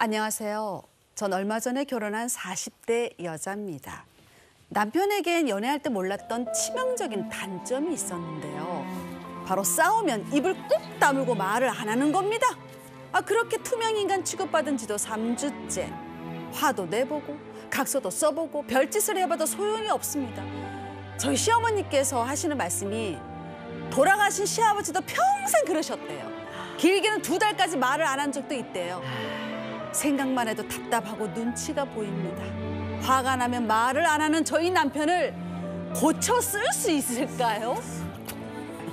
안녕하세요. 전 얼마 전에 결혼한 40대 여자입니다. 남편에겐 연애할 때 몰랐던 치명적인 단점이 있었는데요. 바로 싸우면 입을 꾹 다물고 말을 안 하는 겁니다. 아 그렇게 투명인간 취급받은 지도 3주째. 화도 내보고 각서도 써보고 별짓을 해봐도 소용이 없습니다. 저희 시어머니께서 하시는 말씀이 돌아가신 시아버지도 평생 그러셨대요. 길게는 두 달까지 말을 안 한 적도 있대요. 생각만 해도 답답하고 눈치가 보입니다. 화가 나면 말을 안 하는 저희 남편을 고쳐 쓸 수 있을까요?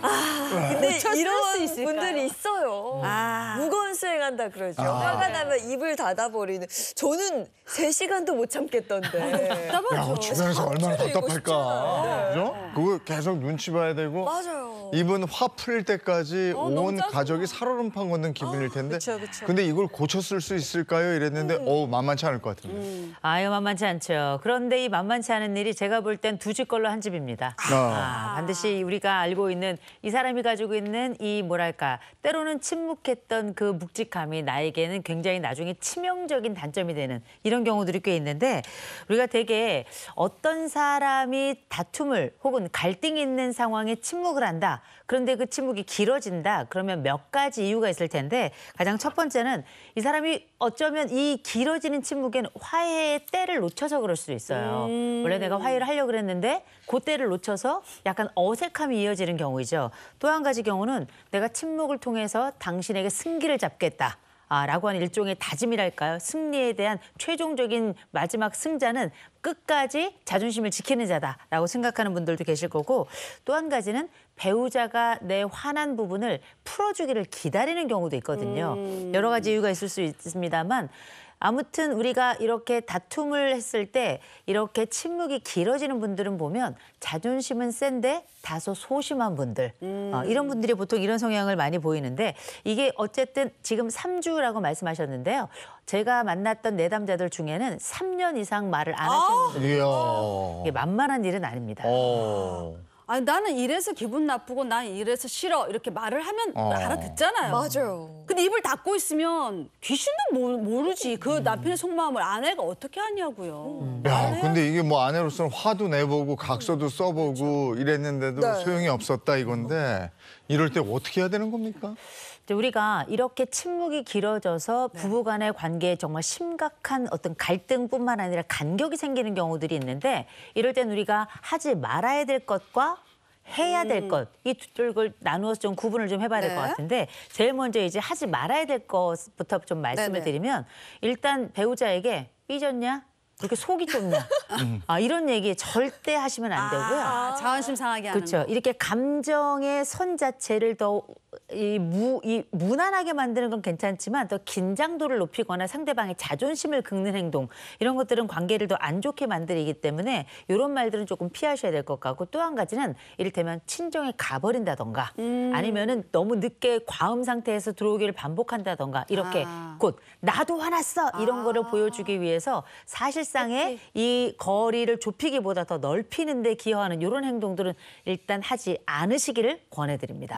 아, 근데 이런 분들이 있어요. 아. 무거운 수행한다 그러죠. 아. 화가 나면 입을 닫아버리는. 저는 세시간도못 참겠던데. 아, 답답하죠. 야, 주변에서 얼마나 어, 답답할까. 그죠? 그거 계속 눈치 봐야 되고. 맞아요. 어. 이분 화 풀릴 때까지 어, 온 가족이 살얼음판 걷는 아, 기분일 텐데 그쵸, 그쵸. 근데 이걸 고쳤을 수 있을까요? 이랬는데 음. 어우 만만치 않을 것 같은데 음. 아유 만만치 않죠. 그런데 이 만만치 않은 일이 제가 볼 땐 두 집 걸로 한 집입니다. 아. 아. 아, 반드시 우리가 알고 있는 이 사람이 가지고 있는 이 뭐랄까 때로는 침묵했던 그 묵직함이 나에게는 굉장히 나중에 치명적인 단점이 되는 이런 경우들이 꽤 있는데 우리가 되게 어떤 사람이 다툼을 혹은 갈등이 있는 상황에 침묵을 한다. 그런데 그 침묵이 길어진다. 그러면 몇 가지 이유가 있을 텐데 가장 첫 번째는 이 사람이 어쩌면 이 길어지는 침묵엔 화해의 때를 놓쳐서 그럴 수도 있어요. 음... 원래 내가 화해를 하려고 그랬는데 그 때를 놓쳐서 약간 어색함이 이어지는 경우이죠. 또 한 가지 경우는 내가 침묵을 통해서 당신에게 승기를 잡겠다. 아, 라고 하는 일종의 다짐이랄까요? 승리에 대한 최종적인 마지막 승자는 끝까지 자존심을 지키는 자다라고 생각하는 분들도 계실 거고 또 한 가지는 배우자가 내 화난 부분을 풀어주기를 기다리는 경우도 있거든요. 음... 여러 가지 이유가 있을 수 있습니다만 아무튼 우리가 이렇게 다툼을 했을 때 이렇게 침묵이 길어지는 분들은 보면 자존심은 센데 다소 소심한 분들 음. 어, 이런 분들이 보통 이런 성향을 많이 보이는데 이게 어쨌든 지금 3주라고 말씀하셨는데요. 제가 만났던 내담자들 중에는 3년 이상 말을 안 하시는 아! 분들 이게 만만한 일은 아닙니다. 오. 어. 아니 나는 이래서 기분 나쁘고 난 이래서 싫어 이렇게 말을 하면 어. 알아듣잖아요. 맞아요. 근데 입을 닫고 있으면 귀신도 모, 르지그 음. 남편의 속마음을 아내가 어떻게 하냐고요. 야, 야 근데 이게 뭐 아내로서는 화도 내보고 각서도 써보고 그렇죠. 이랬는데도 네. 소용이 없었다 이건데 이럴 때 어떻게 해야 되는 겁니까? 우리가 이렇게 침묵이 길어져서 네. 부부간의 관계에 정말 심각한 어떤 갈등뿐만 아니라 간격이 생기는 경우들이 있는데 이럴 땐 우리가 하지 말아야 될 것과 해야 될 음. 것, 이 둘을 나누어서 좀 구분을 좀 해봐야 될것 네. 같은데 제일 먼저 이제 하지 말아야 될 것부터 좀 말씀을 네네. 드리면 일단 배우자에게 삐졌냐? 이렇게 속이 좁냐? 음. 아, 이런 얘기 절대 하시면 안 되고요. 아, 자원심 상하게 하는 그렇죠. 이렇게 감정의 선 자체를 더 이, 무, 이 무난하게 만드는 건 괜찮지만 더 긴장도를 높이거나 상대방의 자존심을 긁는 행동 이런 것들은 관계를 더 안 좋게 만들기 때문에 이런 말들은 조금 피하셔야 될 것 같고 또 한 가지는 이를테면 친정에 가버린다던가 음. 아니면은 너무 늦게 과음 상태에서 들어오기를 반복한다던가 이렇게 아. 곧 나도 화났어 이런 아. 거를 보여주기 위해서 사실상의 이 거리를 좁히기보다 더 넓히는 데 기여하는 이런 행동들은 일단 하지 않으시기를 권해드립니다.